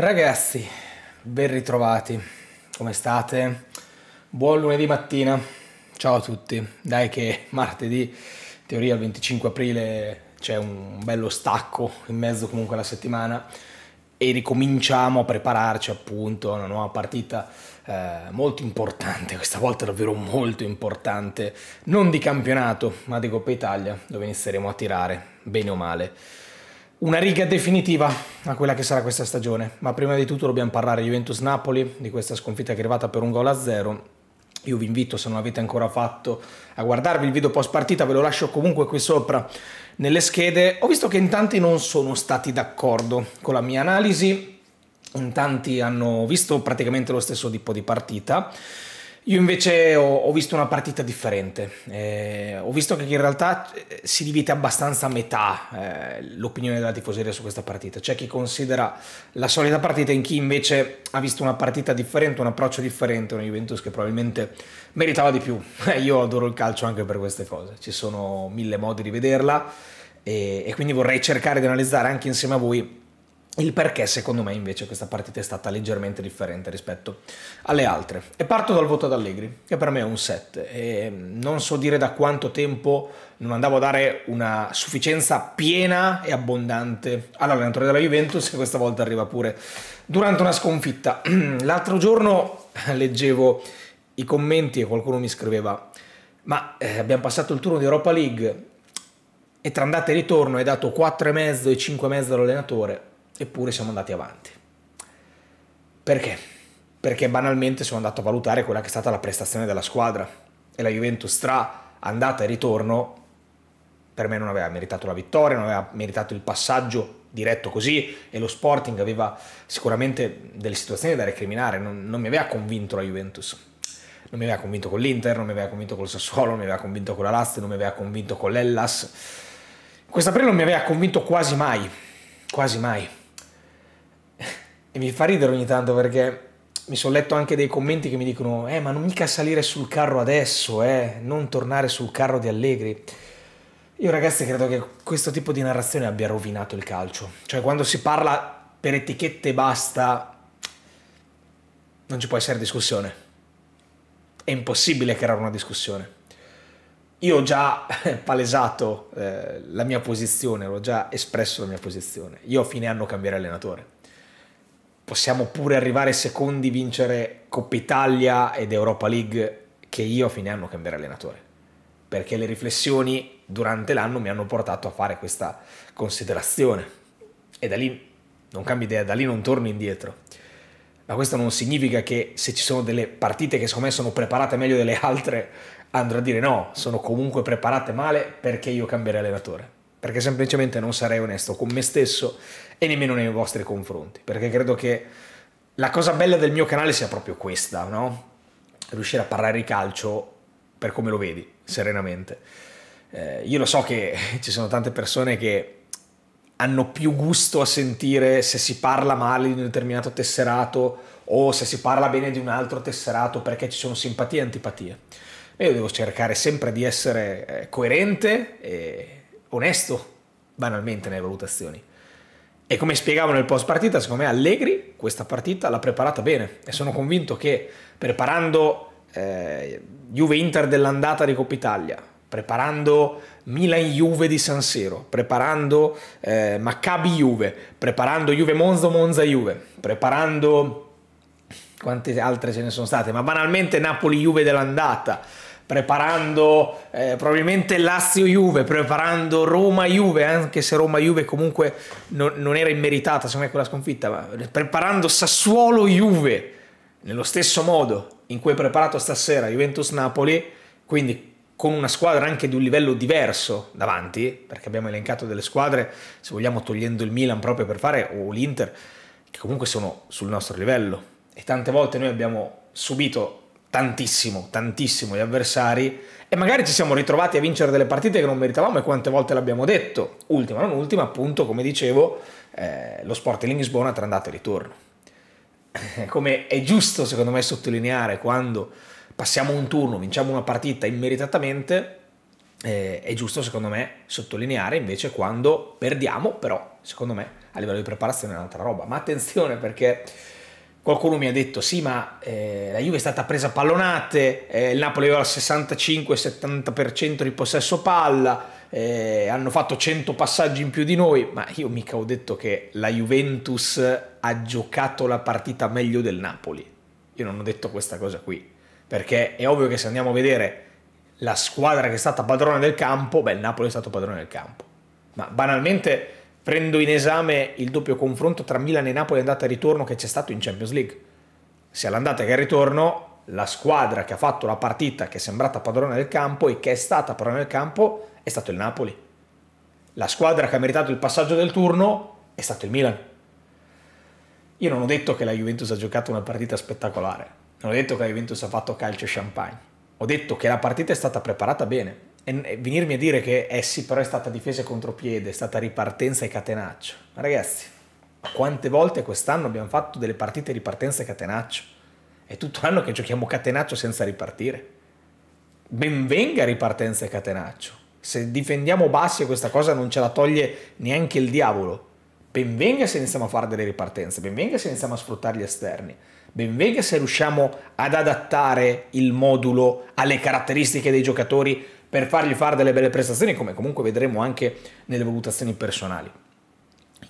Ragazzi, ben ritrovati, come state? Buon lunedì mattina, ciao a tutti. Dai che martedì, in teoria il 25 aprile, c'è un bello stacco in mezzo comunque alla settimana e ricominciamo a prepararci appunto a una nuova partita eh, molto importante, questa volta davvero molto importante, non di campionato ma di Coppa Italia, dove inizieremo a tirare, bene o male una riga definitiva a quella che sarà questa stagione, ma prima di tutto dobbiamo parlare di Juventus-Napoli, di questa sconfitta che è arrivata per un gol a zero. Io vi invito, se non l'avete ancora fatto, a guardarvi il video post partita, ve lo lascio comunque qui sopra nelle schede. Ho visto che in tanti non sono stati d'accordo con la mia analisi, in tanti hanno visto praticamente lo stesso tipo di partita. Io invece ho, ho visto una partita differente, eh, ho visto che in realtà eh, si divide abbastanza a metà eh, l'opinione della tifoseria su questa partita, c'è chi considera la solita partita in chi invece ha visto una partita differente, un approccio differente, una Juventus che probabilmente meritava di più. Eh, io adoro il calcio anche per queste cose, ci sono mille modi di vederla e, e quindi vorrei cercare di analizzare anche insieme a voi il perché secondo me invece questa partita è stata leggermente differente rispetto alle altre. E parto dal voto ad Allegri, che per me è un 7. E mm, non so dire da quanto tempo non andavo a dare una sufficienza piena e abbondante all'allenatore della Juventus e questa volta arriva pure durante una sconfitta. L'altro giorno leggevo i commenti e qualcuno mi scriveva ma eh, abbiamo passato il turno di Europa League e tra andata e ritorno hai dato 4,5 e 5,5 all'allenatore eppure siamo andati avanti. Perché? Perché banalmente sono andato a valutare quella che è stata la prestazione della squadra e la Juventus tra andata e ritorno per me non aveva meritato la vittoria, non aveva meritato il passaggio diretto così e lo Sporting aveva sicuramente delle situazioni da recriminare, non, non mi aveva convinto la Juventus. Non mi aveva convinto con l'Inter, non mi aveva convinto col Sassuolo, non mi aveva convinto con la Lazio, non mi aveva convinto con l'Ellas. Questa prima non mi aveva convinto quasi mai, quasi mai. E mi fa ridere ogni tanto perché mi sono letto anche dei commenti che mi dicono eh ma non mica salire sul carro adesso, eh, non tornare sul carro di Allegri. Io ragazzi credo che questo tipo di narrazione abbia rovinato il calcio. Cioè quando si parla per etichette e basta non ci può essere discussione. È impossibile creare una discussione. Io ho già palesato eh, la mia posizione, ho già espresso la mia posizione. Io a fine anno cambierò allenatore possiamo pure arrivare secondi, vincere Coppa Italia ed Europa League, che io a fine anno cambierò allenatore. Perché le riflessioni durante l'anno mi hanno portato a fare questa considerazione. E da lì non cambi idea, da lì non torno indietro. Ma questo non significa che se ci sono delle partite che secondo me sono preparate meglio delle altre, andrò a dire no, sono comunque preparate male perché io cambierei allenatore perché semplicemente non sarei onesto con me stesso e nemmeno nei vostri confronti, perché credo che la cosa bella del mio canale sia proprio questa, no? Riuscire a parlare di calcio per come lo vedi, serenamente. Eh, io lo so che ci sono tante persone che hanno più gusto a sentire se si parla male di un determinato tesserato o se si parla bene di un altro tesserato perché ci sono simpatie e antipatie. Io devo cercare sempre di essere eh, coerente e onesto, banalmente, nelle valutazioni. E come spiegavo nel post partita, secondo me Allegri questa partita l'ha preparata bene e sono convinto che preparando eh, Juve-Inter dell'andata di Coppa Italia, preparando Milan-Juve di San Siro, preparando eh, Maccabi-Juve, preparando Juve-Monza-Monza-Juve, preparando quante altre ce ne sono state, ma banalmente Napoli-Juve dell'andata, preparando eh, probabilmente Lazio-Juve, preparando Roma-Juve, anche se Roma-Juve comunque non, non era immeritata, secondo me quella sconfitta, ma preparando Sassuolo-Juve nello stesso modo in cui è preparato stasera Juventus-Napoli, quindi con una squadra anche di un livello diverso davanti, perché abbiamo elencato delle squadre, se vogliamo togliendo il Milan proprio per fare, o l'Inter, che comunque sono sul nostro livello. E tante volte noi abbiamo subito tantissimo, tantissimo gli avversari e magari ci siamo ritrovati a vincere delle partite che non meritavamo e quante volte l'abbiamo detto, ultima non ultima, appunto come dicevo, eh, lo Sporting Lisbona tra andata e ritorno. come è giusto secondo me sottolineare quando passiamo un turno, vinciamo una partita immeritatamente, eh, è giusto secondo me sottolineare invece quando perdiamo, però secondo me a livello di preparazione è un'altra roba. Ma attenzione perché Qualcuno mi ha detto sì, ma eh, la Juve è stata presa a pallonate, eh, il Napoli aveva il 65-70% di possesso palla, eh, hanno fatto 100 passaggi in più di noi, ma io mica ho detto che la Juventus ha giocato la partita meglio del Napoli. Io non ho detto questa cosa qui, perché è ovvio che se andiamo a vedere la squadra che è stata padrona del campo, beh, il Napoli è stato padrone del campo. Ma banalmente prendo in esame il doppio confronto tra Milan e Napoli andata e ritorno che c'è stato in Champions League. Sia l'andata che il ritorno, la squadra che ha fatto la partita che è sembrata padrona del campo e che è stata padrona del campo è stato il Napoli. La squadra che ha meritato il passaggio del turno è stato il Milan. Io non ho detto che la Juventus ha giocato una partita spettacolare, non ho detto che la Juventus ha fatto calcio e champagne, ho detto che la partita è stata preparata bene, e venirmi a dire che eh sì, però è stata difesa contropiede, è stata ripartenza e catenaccio. Ma ragazzi, quante volte quest'anno abbiamo fatto delle partite ripartenza e catenaccio? È tutto l'anno che giochiamo catenaccio senza ripartire. Benvenga ripartenza e catenaccio. Se difendiamo bassi e questa cosa non ce la toglie neanche il diavolo. Benvenga se iniziamo a fare delle ripartenze, benvenga se iniziamo a sfruttare gli esterni. Benvenga se riusciamo ad adattare il modulo alle caratteristiche dei giocatori per fargli fare delle belle prestazioni, come comunque vedremo anche nelle valutazioni personali.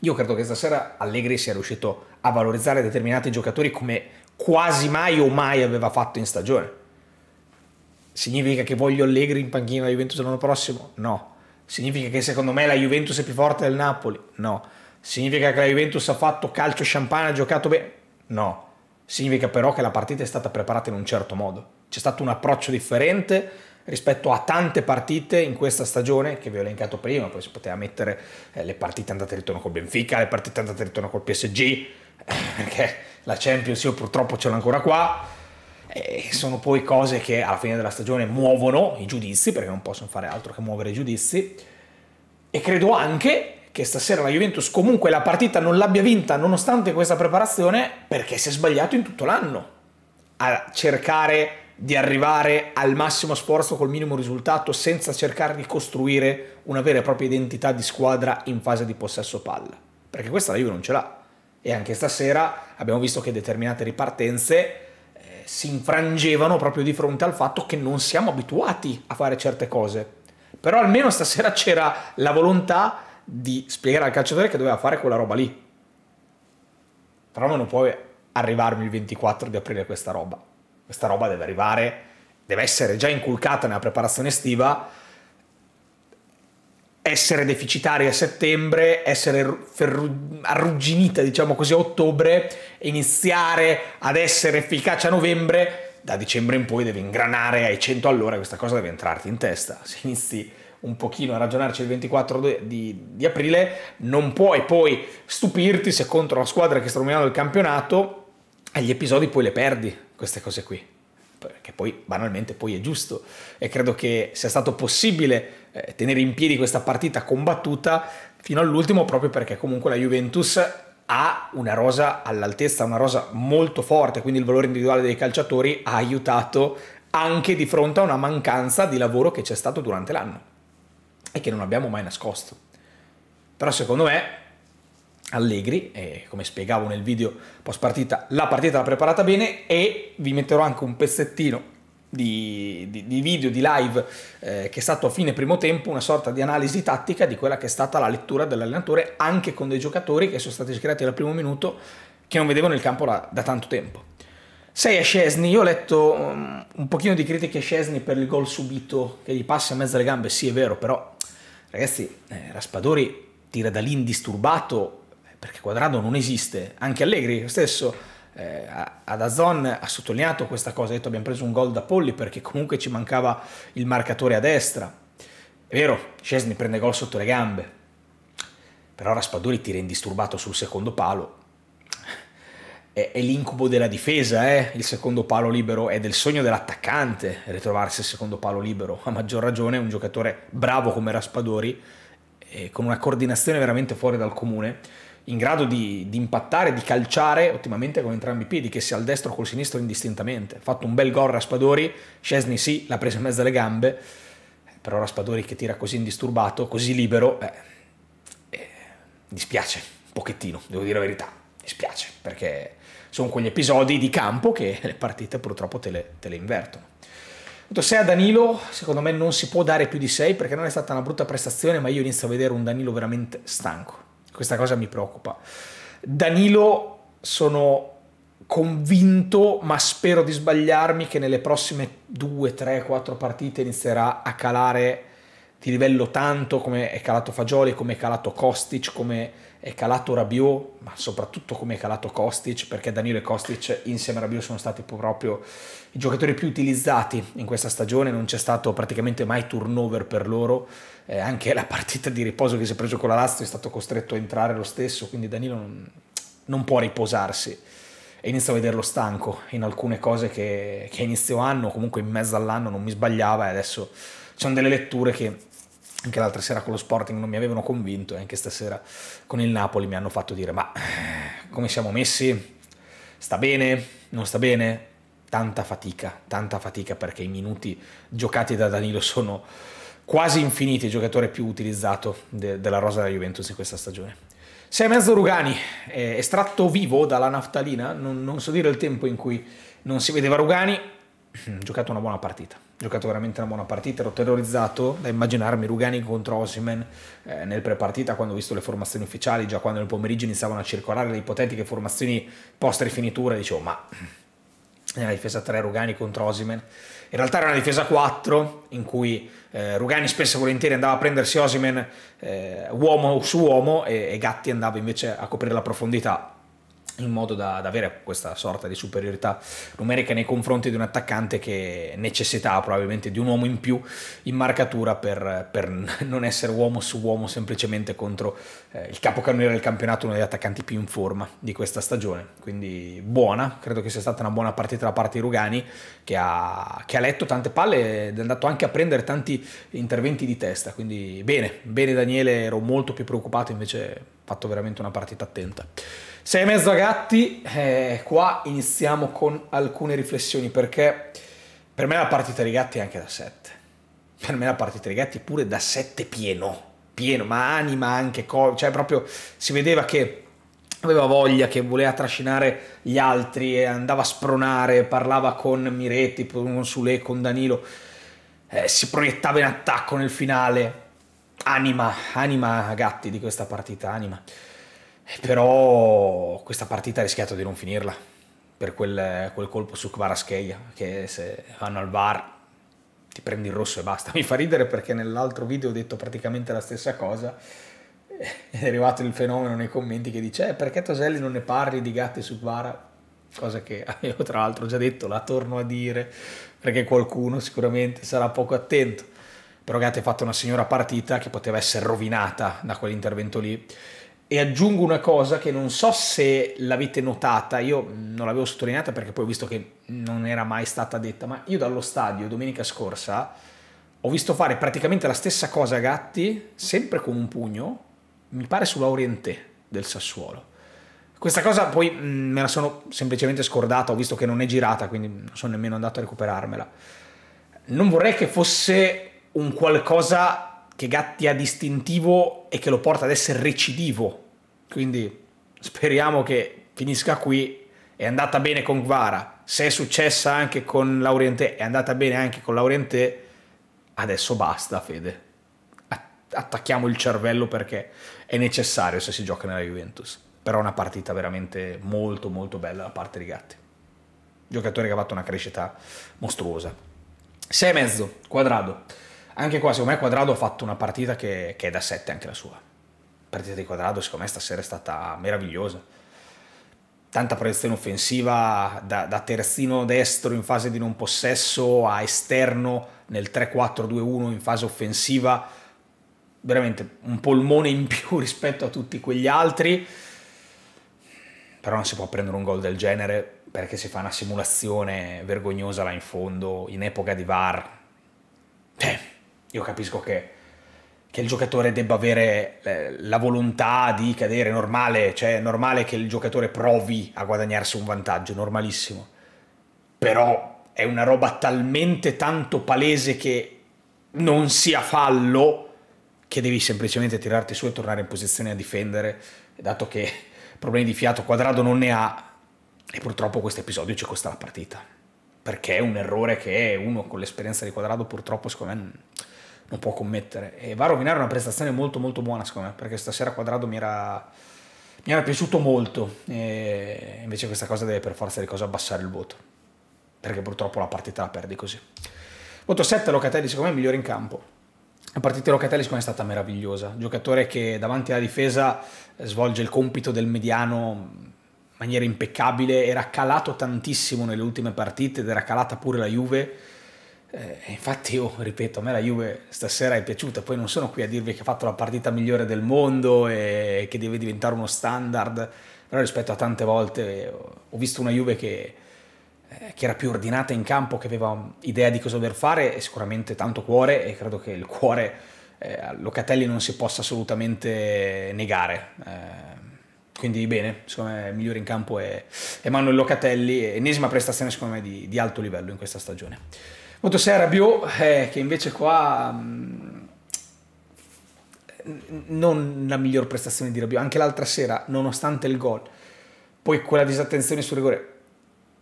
Io credo che stasera Allegri sia riuscito a valorizzare determinati giocatori come quasi mai o mai aveva fatto in stagione. Significa che voglio Allegri in panchina la Juventus l'anno prossimo? No. Significa che secondo me la Juventus è più forte del Napoli? No. Significa che la Juventus ha fatto calcio champagne, ha giocato bene? No. Significa però che la partita è stata preparata in un certo modo. C'è stato un approccio differente rispetto a tante partite in questa stagione che vi ho elencato prima, poi si poteva mettere eh, le partite andate e ritorno col Benfica, le partite andate e ritorno col PSG, eh, perché la Champions io purtroppo ce l'ho ancora qua. E sono poi cose che alla fine della stagione muovono i giudizi, perché non possono fare altro che muovere i giudizi. E credo anche che stasera la Juventus comunque la partita non l'abbia vinta nonostante questa preparazione, perché si è sbagliato in tutto l'anno a cercare di arrivare al massimo sforzo col minimo risultato senza cercare di costruire una vera e propria identità di squadra in fase di possesso palla. Perché questa la Juve non ce l'ha. E anche stasera abbiamo visto che determinate ripartenze eh, si infrangevano proprio di fronte al fatto che non siamo abituati a fare certe cose. Però almeno stasera c'era la volontà di spiegare al calciatore che doveva fare quella roba lì. Però non puoi arrivarmi il 24 di aprile questa roba questa roba deve arrivare, deve essere già inculcata nella preparazione estiva, essere deficitari a settembre, essere arrugginita, diciamo così, a ottobre, iniziare ad essere efficace a novembre, da dicembre in poi devi ingranare ai 100 all'ora, questa cosa deve entrarti in testa. Se inizi un pochino a ragionarci il 24 di, di aprile, non puoi poi stupirti se contro la squadra che sta dominando il campionato gli episodi poi le perdi, queste cose qui, Perché poi banalmente poi è giusto e credo che sia stato possibile eh, tenere in piedi questa partita combattuta fino all'ultimo proprio perché comunque la Juventus ha una rosa all'altezza, una rosa molto forte, quindi il valore individuale dei calciatori ha aiutato anche di fronte a una mancanza di lavoro che c'è stato durante l'anno e che non abbiamo mai nascosto. Però secondo me Allegri, e come spiegavo nel video post partita, la partita l'ha preparata bene e vi metterò anche un pezzettino di, di, di video, di live eh, che è stato a fine primo tempo, una sorta di analisi tattica di quella che è stata la lettura dell'allenatore anche con dei giocatori che sono stati schierati dal primo minuto che non vedevano il campo da, da tanto tempo. Sei a Scesni, io ho letto um, un pochino di critiche a Scesni per il gol subito che gli passa a mezzo alle gambe, sì è vero, però ragazzi, eh, Raspadori tira da lì indisturbato perché Quadrado non esiste. Anche Allegri stesso eh, ad Azon ha sottolineato questa cosa, ha detto abbiamo preso un gol da Polli perché comunque ci mancava il marcatore a destra. È vero, Cesni prende gol sotto le gambe, però Raspadori tira indisturbato sul secondo palo. È, è l'incubo della difesa, eh? il secondo palo libero è del sogno dell'attaccante ritrovarsi il secondo palo libero. A maggior ragione un giocatore bravo come Raspadori, eh, con una coordinazione veramente fuori dal comune, in grado di, di, impattare, di calciare ottimamente con entrambi i piedi, che sia al destro o col sinistro indistintamente. Ha fatto un bel gol Raspadori, Scesni sì, l'ha preso in mezzo alle gambe, però Raspadori che tira così indisturbato, così libero, eh, eh, dispiace un pochettino, devo dire la verità, dispiace, perché sono quegli episodi di campo che le partite purtroppo te le, te le invertono. 6 a Danilo, secondo me non si può dare più di 6 perché non è stata una brutta prestazione, ma io inizio a vedere un Danilo veramente stanco questa cosa mi preoccupa. Danilo sono convinto, ma spero di sbagliarmi, che nelle prossime 2, 3, 4 partite inizierà a calare di livello tanto come è calato Fagioli, come è calato Kostic, come è calato Rabiot, ma soprattutto come è calato Kostic, perché Danilo e Kostic insieme a Rabiot sono stati proprio i giocatori più utilizzati in questa stagione, non c'è stato praticamente mai turnover per loro, eh, anche la partita di riposo che si è preso con la Lazio è stato costretto a entrare lo stesso, quindi Danilo non, non può riposarsi e inizio a vederlo stanco in alcune cose che, a inizio anno, comunque in mezzo all'anno non mi sbagliava e adesso ci sono delle letture che anche l'altra sera con lo Sporting non mi avevano convinto e anche stasera con il Napoli mi hanno fatto dire ma eh, come siamo messi? Sta bene? Non sta bene? Tanta fatica, tanta fatica perché i minuti giocati da Danilo sono quasi infiniti, il giocatore più utilizzato de della rosa della Juventus in questa stagione. Sei e mezzo Rugani, eh, estratto vivo dalla naftalina, non, non so dire il tempo in cui non si vedeva Rugani, Mm. giocato una buona partita, giocato veramente una buona partita, ero terrorizzato da immaginarmi Rugani contro Osimen eh, nel pre-partita quando ho visto le formazioni ufficiali, già quando nel pomeriggio iniziavano a circolare le ipotetiche formazioni post-rifinitura, dicevo ma mm, nella difesa 3 Rugani contro Osimen. In realtà era una difesa 4 in cui eh, Rugani spesso e volentieri andava a prendersi Osimen eh, uomo su uomo e, e Gatti andava invece a coprire la profondità in modo da, da, avere questa sorta di superiorità numerica nei confronti di un attaccante che necessitava probabilmente di un uomo in più in marcatura per, per non essere uomo su uomo semplicemente contro eh, il capocannoniere del campionato, uno degli attaccanti più in forma di questa stagione. Quindi buona, credo che sia stata una buona partita da parte di Rugani che ha, che ha letto tante palle ed è andato anche a prendere tanti interventi di testa. Quindi bene, bene Daniele, ero molto più preoccupato invece fatto veramente una partita attenta. Sei e mezzo gatti, eh, qua iniziamo con alcune riflessioni perché per me la partita dei gatti è anche da 7. Per me la partita dei gatti è pure da 7 pieno, pieno, ma anima anche, cioè proprio si vedeva che aveva voglia, che voleva trascinare gli altri, e andava a spronare, parlava con Miretti, con Sule, con Danilo, eh, si proiettava in attacco nel finale anima, anima gatti di questa partita, anima. Eh, però questa partita ha rischiato di non finirla per quel, quel colpo su Kvarascheia che se vanno al bar ti prendi il rosso e basta. Mi fa ridere perché nell'altro video ho detto praticamente la stessa cosa è arrivato il fenomeno nei commenti che dice eh, perché Toselli non ne parli di gatti su Kvara cosa che avevo tra l'altro già detto la torno a dire perché qualcuno sicuramente sarà poco attento però Gante ha fatto una signora partita che poteva essere rovinata da quell'intervento lì. E aggiungo una cosa che non so se l'avete notata, io non l'avevo sottolineata perché poi ho visto che non era mai stata detta, ma io dallo stadio domenica scorsa ho visto fare praticamente la stessa cosa a Gatti, sempre con un pugno, mi pare sulla Orientè del Sassuolo. Questa cosa poi mm, me la sono semplicemente scordata, ho visto che non è girata, quindi non sono nemmeno andato a recuperarmela. Non vorrei che fosse un qualcosa che Gatti ha distintivo e che lo porta ad essere recidivo. Quindi speriamo che finisca qui. È andata bene con Guevara, se è successa anche con Laurentè, è andata bene anche con Laurentè. Adesso basta, Fede. Attacchiamo il cervello perché è necessario se si gioca nella Juventus. Però è una partita veramente molto molto bella da parte di Gatti. Giocatore che ha fatto una crescita mostruosa. e mezzo, quadrado. Anche qua, secondo me, Quadrado ha fatto una partita che, che è da 7 anche la sua. partita di Quadrado, secondo me, stasera è stata meravigliosa. Tanta proiezione offensiva da, da terzino destro in fase di non possesso a esterno nel 3-4-2-1 in fase offensiva. Veramente un polmone in più rispetto a tutti quegli altri. Però non si può prendere un gol del genere perché si fa una simulazione vergognosa là in fondo in epoca di VAR. Eh, io capisco che, che, il giocatore debba avere eh, la volontà di cadere, normale, cioè è normale che il giocatore provi a guadagnarsi un vantaggio, normalissimo. Però è una roba talmente tanto palese che non sia fallo che devi semplicemente tirarti su e tornare in posizione a difendere, dato che problemi di fiato quadrado non ne ha e purtroppo questo episodio ci costa la partita perché è un errore che uno con l'esperienza di quadrado purtroppo secondo me non può commettere e va a rovinare una prestazione molto molto buona secondo me perché stasera Quadrado mi era, mi era piaciuto molto e invece questa cosa deve per forza di cose abbassare il voto perché purtroppo la partita la perdi così voto 7 Locatelli secondo me è migliore in campo la partita di Locatelli secondo me è stata meravigliosa giocatore che davanti alla difesa svolge il compito del mediano in maniera impeccabile era calato tantissimo nelle ultime partite ed era calata pure la Juve eh, infatti io ripeto, a me la Juve stasera è piaciuta, poi non sono qui a dirvi che ha fatto la partita migliore del mondo e che deve diventare uno standard, però rispetto a tante volte ho visto una Juve che, eh, che era più ordinata in campo, che aveva idea di cosa dover fare e sicuramente tanto cuore e credo che il cuore eh, a Locatelli non si possa assolutamente negare. Eh, quindi bene, secondo me il migliore in campo è Emanuele Locatelli, ennesima prestazione secondo me di, di alto livello in questa stagione. Molto sei Rabiot, eh, che invece qua mh, mm, non la miglior prestazione di Rabiot, anche l'altra sera, nonostante il gol, poi quella disattenzione sul rigore,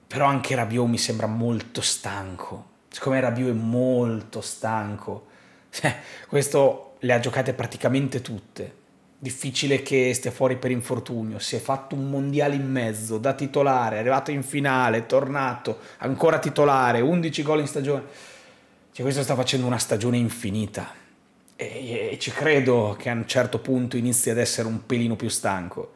però anche Rabiot mi sembra molto stanco, siccome Rabiot è molto stanco, questo le ha giocate praticamente tutte, difficile che stia fuori per infortunio, si è fatto un mondiale in mezzo, da titolare, è arrivato in finale, è tornato, ancora titolare, 11 gol in stagione. Cioè questo sta facendo una stagione infinita e, e ci credo che a un certo punto inizi ad essere un pelino più stanco.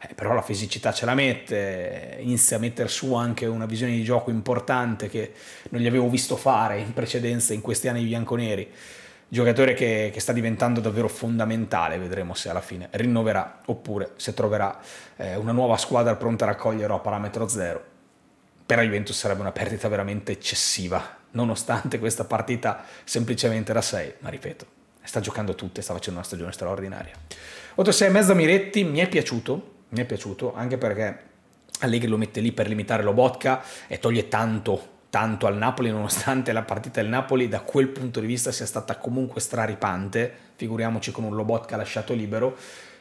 Eh, però la fisicità ce la mette, inizia a mettere su anche una visione di gioco importante che non gli avevo visto fare in precedenza in questi anni bianconeri. bianco-neri giocatore che, che, sta diventando davvero fondamentale, vedremo se alla fine rinnoverà oppure se troverà eh, una nuova squadra pronta a raccoglierlo a parametro zero. Per la Juventus sarebbe una perdita veramente eccessiva, nonostante questa partita semplicemente da 6, ma ripeto, sta giocando tutte, sta facendo una stagione straordinaria. 8-6 Miretti, mi è piaciuto, mi è piaciuto, anche perché Allegri lo mette lì per limitare Lobotka e toglie tanto tanto al Napoli, nonostante la partita del Napoli da quel punto di vista sia stata comunque straripante, figuriamoci con un Lobotka lasciato libero,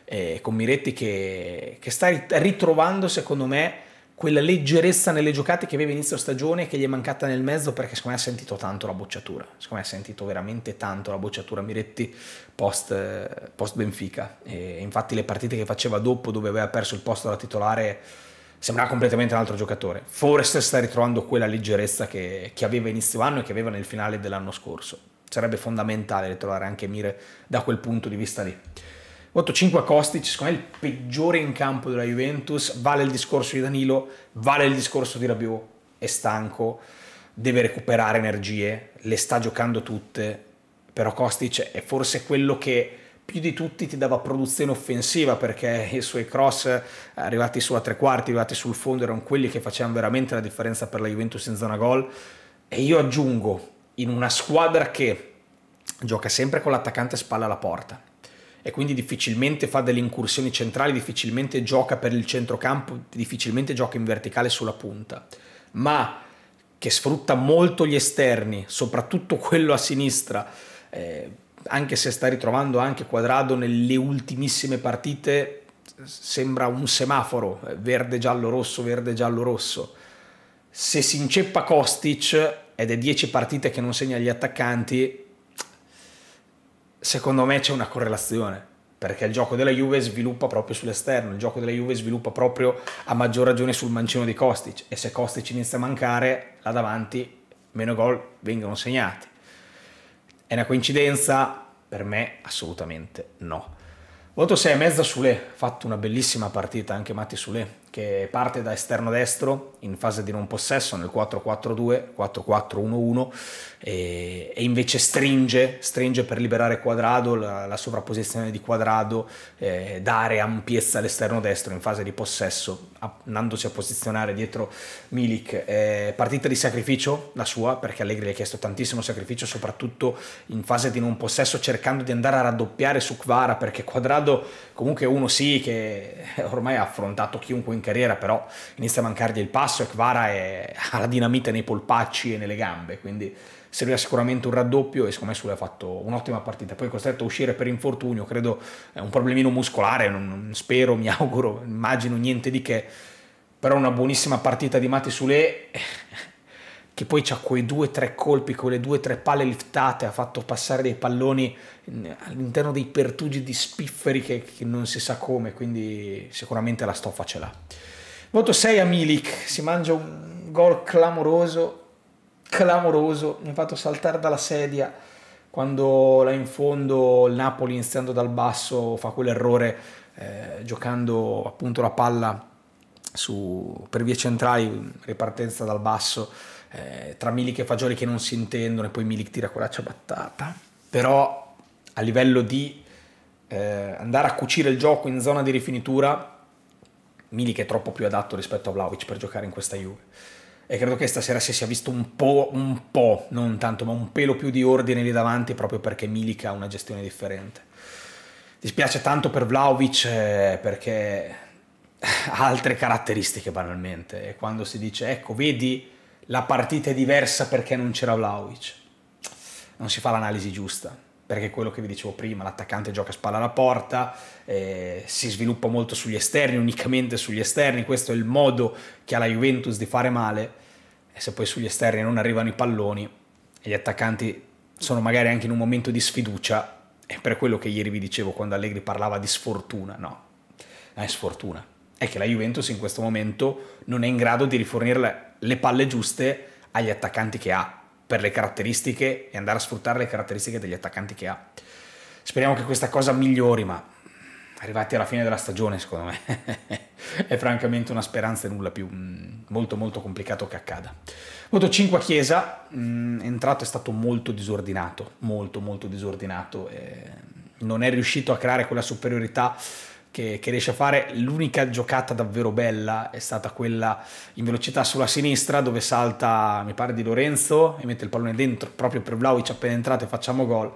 eh, con Miretti che, che sta ritrovando secondo me quella leggerezza nelle giocate che aveva inizio stagione e che gli è mancata nel mezzo perché secondo me ha sentito tanto la bocciatura, secondo me ha sentito veramente tanto la bocciatura Miretti post, post Benfica e infatti le partite che faceva dopo dove aveva perso il posto da titolare sembrava completamente un altro giocatore. Forse sta ritrovando quella leggerezza che, che aveva inizio anno e che aveva nel finale dell'anno scorso. Sarebbe fondamentale ritrovare anche Mire da quel punto di vista lì. Voto 5 a Kostic, secondo me il peggiore in campo della Juventus, vale il discorso di Danilo, vale il discorso di Rabiot, è stanco, deve recuperare energie, le sta giocando tutte, però Kostic è forse quello che più di tutti ti dava produzione offensiva perché i suoi cross eh, arrivati su a tre quarti, arrivati sul fondo erano quelli che facevano veramente la differenza per la Juventus in zona gol e io aggiungo in una squadra che gioca sempre con l'attaccante spalla alla porta e quindi difficilmente fa delle incursioni centrali, difficilmente gioca per il centrocampo, difficilmente gioca in verticale sulla punta, ma che sfrutta molto gli esterni, soprattutto quello a sinistra, eh, anche se sta ritrovando anche Quadrado nelle ultimissime partite, sembra un semaforo, verde, giallo, rosso, verde, giallo, rosso. Se si inceppa Kostic, ed è 10 partite che non segna gli attaccanti, secondo me c'è una correlazione, perché il gioco della Juve sviluppa proprio sull'esterno, il gioco della Juve sviluppa proprio a maggior ragione sul mancino di Kostic, e se Kostic inizia a mancare, là davanti meno gol vengono segnati. È una coincidenza? Per me assolutamente no. Voto su Le, ha fatto una bellissima partita anche Matti Le, che parte da esterno destro in fase di non possesso nel 4-4-2, 4-4-1-1 e, e invece stringe, stringe, per liberare Quadrado, la, la sovrapposizione di Quadrado, eh, dare ampiezza all'esterno destro in fase di possesso, andandosi a posizionare dietro Milik. Eh, partita di sacrificio la sua, perché Allegri gli ha chiesto tantissimo sacrificio, soprattutto in fase di non possesso, cercando di andare a raddoppiare su Kvara, perché Quadrado comunque è uno sì che ormai ha affrontato chiunque in carriera, però inizia a mancargli il passo e Kvara è, ha la dinamite nei polpacci e nelle gambe, quindi servirà sicuramente un raddoppio e secondo me Sule ha fatto un'ottima partita. Poi è costretto a uscire per infortunio, credo è un problemino muscolare, non, spero, mi auguro, immagino niente di che, però una buonissima partita di Mati Sule che poi ha quei due o tre colpi, quelle due o tre palle liftate, ha fatto passare dei palloni all'interno dei pertugi di spifferi che, che non si sa come, quindi sicuramente la stoffa ce l'ha. Voto 6 a Milik, si mangia un gol clamoroso, clamoroso, mi ha fatto saltare dalla sedia quando là in fondo il Napoli iniziando dal basso fa quell'errore eh, giocando appunto la palla su, per vie centrali, ripartenza dal basso eh, tra Milik e Fagioli che non si intendono e poi Milik tira quella ciabattata. Però a livello di eh, andare a cucire il gioco in zona di rifinitura, Milik è troppo più adatto rispetto a Vlaovic per giocare in questa Juve e credo che stasera si sia visto un po', un po', non tanto, ma un pelo più di ordine lì davanti proprio perché Milik ha una gestione differente. Dispiace tanto per Vlaovic eh, perché ha altre caratteristiche banalmente e quando si dice ecco vedi la partita è diversa perché non c'era Vlaovic. Non si fa l'analisi giusta, perché quello che vi dicevo prima, l'attaccante gioca a spalla alla porta, eh, si sviluppa molto sugli esterni, unicamente sugli esterni, questo è il modo che ha la Juventus di fare male, e se poi sugli esterni non arrivano i palloni e gli attaccanti sono magari anche in un momento di sfiducia, è per quello che ieri vi dicevo quando Allegri parlava di sfortuna, no, è sfortuna è che la Juventus in questo momento non è in grado di rifornire le palle giuste agli attaccanti che ha per le caratteristiche e andare a sfruttare le caratteristiche degli attaccanti che ha. Speriamo che questa cosa migliori, ma arrivati alla fine della stagione, secondo me, è francamente una speranza e nulla più. Mm, molto, molto complicato che accada. Voto 5 a Chiesa, mm, entrato è stato molto disordinato, molto, molto disordinato. non è riuscito a creare quella superiorità che, che, riesce a fare. L'unica giocata davvero bella è stata quella in velocità sulla sinistra dove salta, mi pare, di Lorenzo e mette il pallone dentro proprio per Vlaovic appena entrato e facciamo gol.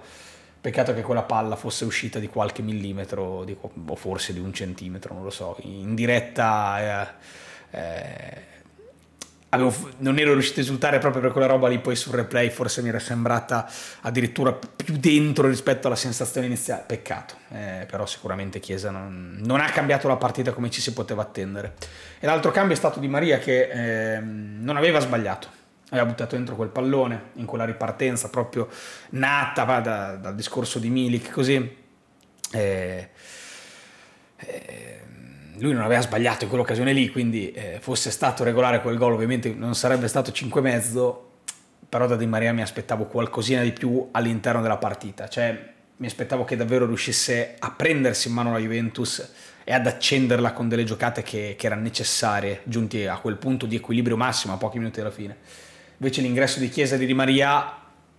Peccato che quella palla fosse uscita di qualche millimetro di, o forse di un centimetro, non lo so, in diretta... Eh, eh, avevo, non ero riuscito a esultare proprio per quella roba lì, poi sul replay forse mi era sembrata addirittura più dentro rispetto alla sensazione iniziale, peccato, eh, però sicuramente Chiesa non, non, ha cambiato la partita come ci si poteva attendere. E l'altro cambio è stato di Maria che eh, non aveva sbagliato, aveva buttato dentro quel pallone in quella ripartenza proprio nata va, da, dal discorso di Milik così eh, eh, lui non aveva sbagliato in quell'occasione lì, quindi eh, fosse stato regolare quel gol ovviamente non sarebbe stato 5,5, però da Di Maria mi aspettavo qualcosina di più all'interno della partita, cioè mi aspettavo che davvero riuscisse a prendersi in mano la Juventus e ad accenderla con delle giocate che, che erano necessarie, giunti a quel punto di equilibrio massimo a pochi minuti dalla fine. Invece l'ingresso di Chiesa di Di Maria è,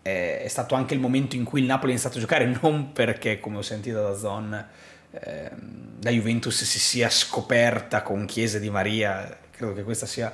eh, è stato anche il momento in cui il Napoli ha iniziato a giocare, non perché, come ho sentito da Zon, Ehm, la Juventus si sia scoperta con Chiesa di Maria, credo che questa sia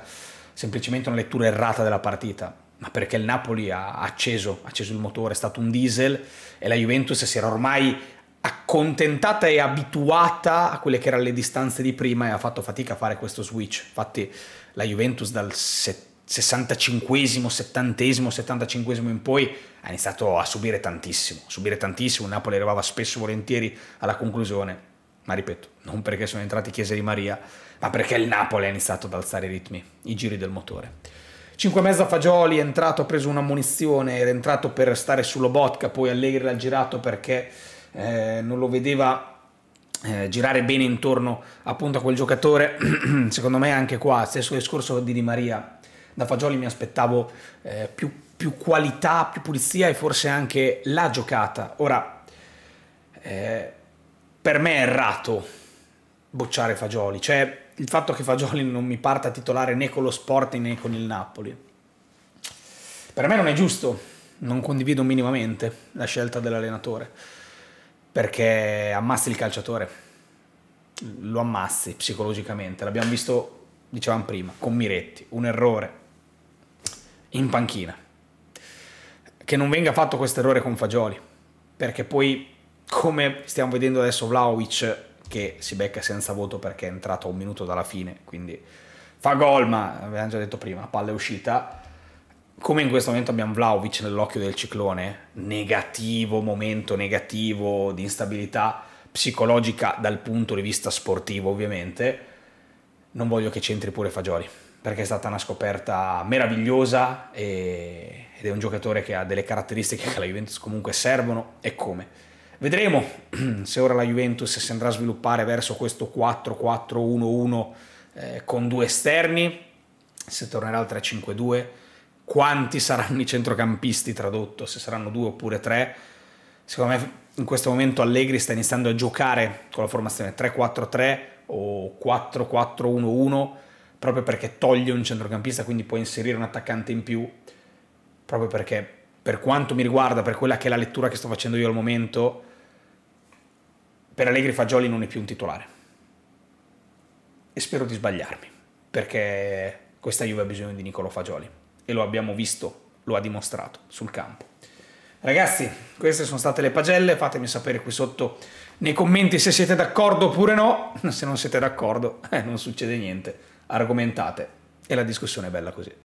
semplicemente una lettura errata della partita ma perché il Napoli ha acceso, ha acceso, il motore, è stato un diesel e la Juventus si era ormai accontentata e abituata a quelle che erano le distanze di prima e ha fatto fatica a fare questo switch. Infatti la Juventus dal 70 65esimo, 70esimo, 75esimo in poi ha iniziato a subire tantissimo, subire tantissimo, Napoli arrivava spesso e volentieri alla conclusione, ma ripeto, non perché sono entrati Chiesa di Maria, ma perché il Napoli ha iniziato ad alzare i ritmi, i giri del motore. 5 e mezzo a Fagioli è entrato, ha preso una munizione, era entrato per stare sulla Botka, poi Allegri l'ha girato perché eh, non lo vedeva eh, girare bene intorno appunto a quel giocatore. Secondo me anche qua, stesso discorso di Di Maria, da Fagioli mi aspettavo eh, più, più, qualità, più pulizia e forse anche la giocata. Ora, eh, per me è errato bocciare Fagioli, cioè il fatto che Fagioli non mi parta titolare né con lo Sporting né con il Napoli. Per me non è giusto, non condivido minimamente la scelta dell'allenatore, perché ammassi il calciatore lo ammassi psicologicamente. L'abbiamo visto, dicevamo prima, con Miretti, un errore in panchina. Che non venga fatto questo errore con Fagioli, perché poi, come stiamo vedendo adesso, Vlaovic che si becca senza voto perché è entrato a un minuto dalla fine, quindi fa gol, ma avevamo già detto prima, palla è uscita. Come in questo momento abbiamo Vlaovic nell'occhio del ciclone, negativo momento, negativo di instabilità psicologica dal punto di vista sportivo ovviamente, non voglio che c'entri pure Fagioli perché è stata una scoperta meravigliosa e, ed è un giocatore che ha delle caratteristiche che alla Juventus comunque servono e come. Vedremo se ora la Juventus si andrà a sviluppare verso questo 4-4-1-1 eh, con due esterni, se tornerà al 3-5-2, quanti saranno i centrocampisti tradotto, se saranno due oppure tre. Secondo me in questo momento Allegri sta iniziando a giocare con la formazione 3-4-3 o 4-4-1-1 proprio perché toglie un centrocampista, quindi può inserire un attaccante in più, proprio perché per quanto mi riguarda, per quella che è la lettura che sto facendo io al momento, per Allegri Fagioli non è più un titolare. E spero di sbagliarmi, perché questa Juve ha bisogno di Nicolo Fagioli e lo abbiamo visto, lo ha dimostrato sul campo. Ragazzi, queste sono state le pagelle, fatemi sapere qui sotto nei commenti se siete d'accordo oppure no, se non siete d'accordo eh, non succede niente argomentate. E la discussione è bella così.